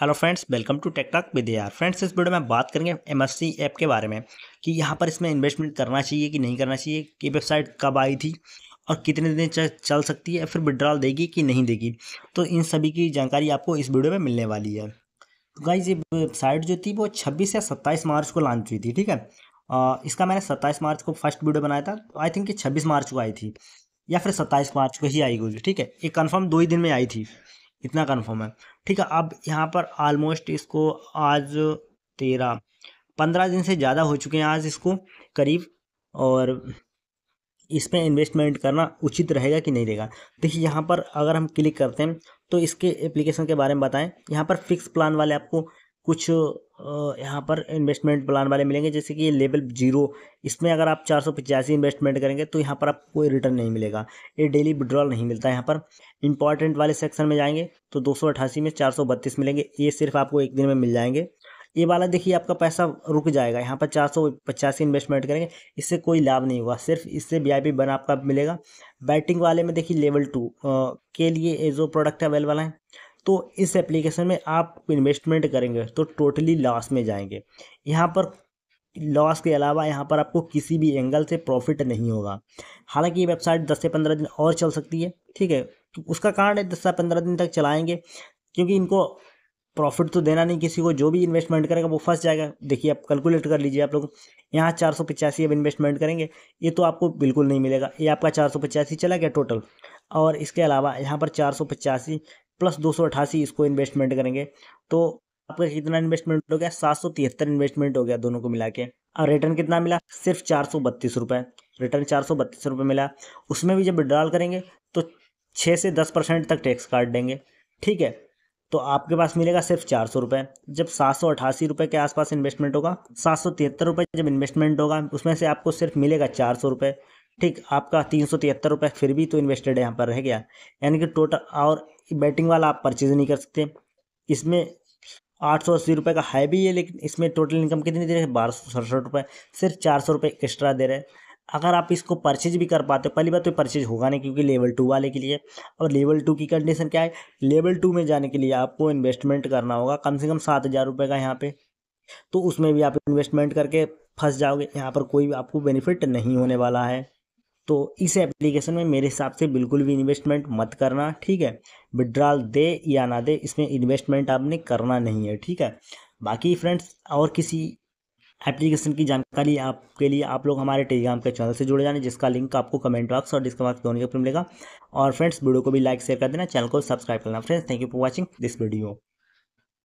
hello friends welcome to tech talk with यार friends इस video में बात करेंगे एम ऐप के बारे में कि यहाँ पर इसमें इन्वेस्टमेंट करना चाहिए कि नहीं करना चाहिए कि वेबसाइट कब आई थी और कितने दिन चल सकती है फिर विड्रॉल देगी कि नहीं देगी तो इन सभी की जानकारी आपको इस वीडियो में मिलने वाली है तो गाइज ये वेबसाइट जो थी वो छब्बीस या सत्ताईस मार्च को लॉन्च हुई थी ठीक है आ, इसका मैंने सत्ताईस मार्च को फर्स्ट वीडियो बनाया था तो आई थिंक ये छब्बीस मार्च को आई थी या फिर सत्ताईस मार्च को ही आई होगी ठीक है ये कन्फर्म दो ही दिन में आई थी इतना कन्फर्म है ठीक है अब यहाँ पर आलमोस्ट इसको आज तेरह पंद्रह दिन से ज़्यादा हो चुके हैं आज इसको करीब और इसमें इन्वेस्टमेंट करना उचित रहेगा कि नहीं रहेगा देखिए यहाँ पर अगर हम क्लिक करते हैं तो इसके एप्लीकेशन के बारे में बताएं यहाँ पर फिक्स प्लान वाले आपको कुछ यहाँ पर इन्वेस्टमेंट प्लान वाले मिलेंगे जैसे कि लेवल जीरो इसमें अगर आप चार सौ पचासी इन्वेस्टमेंट करेंगे तो यहाँ पर आप कोई रिटर्न नहीं मिलेगा ये डेली विड्रॉल नहीं मिलता है यहाँ पर इंपॉर्टेंट वाले सेक्शन में जाएंगे तो दो सौ अठासी में चार सौ बत्तीस मिलेंगे ये सिर्फ आपको एक दिन में मिल जाएंगे ये वाला देखिए आपका पैसा रुक जाएगा यहाँ पर चार सौ पचासी इन्वेस्टमेंट करेंगे इससे कोई लाभ नहीं होगा सिर्फ इससे वी आई पी बन आपका मिलेगा बैटिंग वाले में देखिए लेवल टू के लिए ये जो प्रोडक्ट अवेलेबल हैं तो इस एप्लीकेशन में आप इन्वेस्टमेंट करेंगे तो टोटली लॉस में जाएंगे यहाँ पर लॉस के अलावा यहाँ पर आपको किसी भी एंगल से प्रॉफिट नहीं होगा हालांकि ये वेबसाइट 10 से 15 दिन और चल सकती है ठीक है तो उसका कारण है दस से पंद्रह दिन तक चलाएंगे क्योंकि इनको प्रॉफिट तो देना नहीं किसी को जो भी इन्वेस्टमेंट करेगा वो फंस जाएगा देखिए आप कैलकुलेट कर लीजिए आप लोग यहाँ चार सौ पचासी अब इन्वेस्टमेंट करेंगे ये तो आपको बिल्कुल नहीं मिलेगा ये आपका चार सौ पचासी चला गया टोटल और इसके अलावा यहाँ पर चार सौ पचासी प्लस दो सौ अठासी इसको इन्वेस्टमेंट करेंगे तो आपका कितना इन्वेस्टमेंट हो गया सात सौ तिहत्तर इन्वेस्टमेंट हो गया दोनों को मिला के और रिटर्न कितना मिला सिर्फ चार सौ बत्तीस रुपये रिटर्न चार सौ बत्तीस रुपये मिला उसमें भी जब विड्रॉल करेंगे तो छः से दस परसेंट तक टैक्स काट देंगे ठीक है तो आपके पास मिलेगा सिर्फ चार सौ रुपये जब सात सौ अठासी रुपये के आसपास इन्वेस्टमेंट होगा सात सौ तिहत्तर रुपये जब इन्वेस्टमेंट होगा उसमें से आपको सिर्फ मिलेगा चार सौ रुपये ठीक आपका तीन सौ तिहत्तर रुपये फिर भी तो इन्वेस्टेड यहाँ पर रह गया यानी कि टोटल और बैटिंग वाला आप परचेज नहीं कर सकते इसमें आठ सौ अस्सी रुपये का हाई भी है लेकिन इसमें टोटल इनकम कितनी दे रहे हैं बारह सौ सड़सठ रुपये सिर्फ चार सौ रुपये एक्स्ट्रा दे रहे हैं अगर आप इसको परचेज भी कर पाते हो पहली बात तो परचेज होगा नहीं क्योंकि लेवल टू वाले के लिए और लेवल टू की कंडीशन क्या है लेवल टू में जाने के लिए आपको इन्वेस्टमेंट करना होगा कम से कम सात हज़ार रुपये का यहाँ पे तो उसमें भी आप इन्वेस्टमेंट करके फंस जाओगे यहाँ पर कोई आपको बेनिफिट नहीं होने वाला है तो इस एप्लीकेशन में मेरे हिसाब से बिल्कुल भी इन्वेस्टमेंट मत करना ठीक है विड्रॉल दे या ना दे इसमें इन्वेस्टमेंट आपने करना नहीं है ठीक है बाकी फ्रेंड्स और किसी एप्लीकेशन की जानकारी आपके लिए आप लोग हमारे टेलीग्राम के चैनल से जुड़े जाने जिसका लिंक आपको कमेंट बॉक्स और डिस्क बॉक्स दोनों ऊपर मिलेगा और फ्रेंड्स वीडियो को भी लाइक शेयर कर देना चैनल को सब्सक्राइब करना friends thank you for watching this video